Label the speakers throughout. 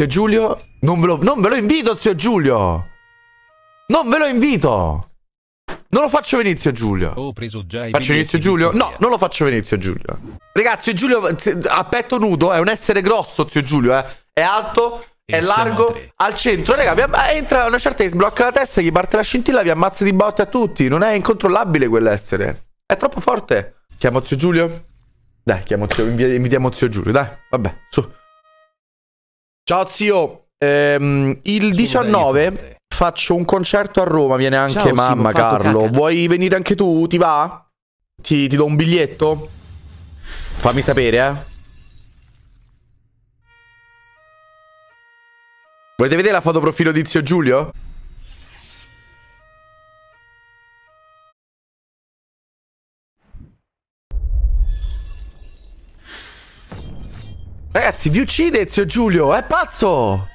Speaker 1: Zio Giulio, non ve lo, non ve lo invito, zio Giulio! Non ve lo invito! Non lo faccio venire, zio Giulio. Oh, ho preso già i Faccio inizio Giulio? No, non lo faccio venire, zio Giulio. Ragazzi, zio Giulio a petto nudo è un essere grosso, zio Giulio, eh. È alto, e è largo, al centro. Raga, vi eh, entra una certa, gli sblocca la testa, gli parte la scintilla, vi ammazza di botte a tutti. Non è incontrollabile quell'essere. È troppo forte. Chiamo zio Giulio? Dai, chiamo zio, invitiamo zio Giulio, dai. Vabbè, su. Ciao zio, ehm, il 19 faccio un concerto a Roma, viene anche Ciao, mamma Simo, Carlo. Caca. Vuoi venire anche tu? Ti va? Ti, ti do un biglietto? Fammi sapere, eh. Volete vedere la foto profilo di zio Giulio? Ragazzi, vi uccide zio Giulio, è pazzo!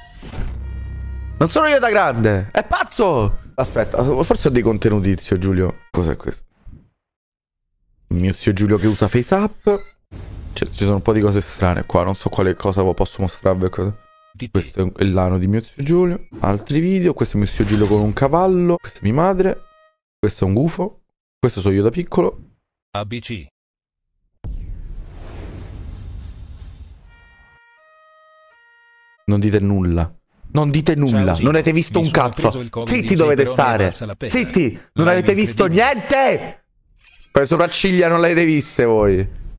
Speaker 1: Non sono io da grande, è pazzo! Aspetta, forse ho dei contenuti, zio Giulio. Cos'è questo? Il mio zio Giulio che usa FaceApp. Ci sono un po' di cose strane qua, non so quale cosa posso mostrarvi. Questo è l'ano di mio zio Giulio. Altri video, questo è mio zio Giulio con un cavallo. Questa è mia madre. Questo è un gufo. Questo sono io da piccolo. ABC. Non dite nulla. Non dite cioè, nulla, Ciao, non avete visto un cazzo. Zitti dovete stare. Zitti, non avete visto niente. Quelle sopracciglia non le avete viste voi.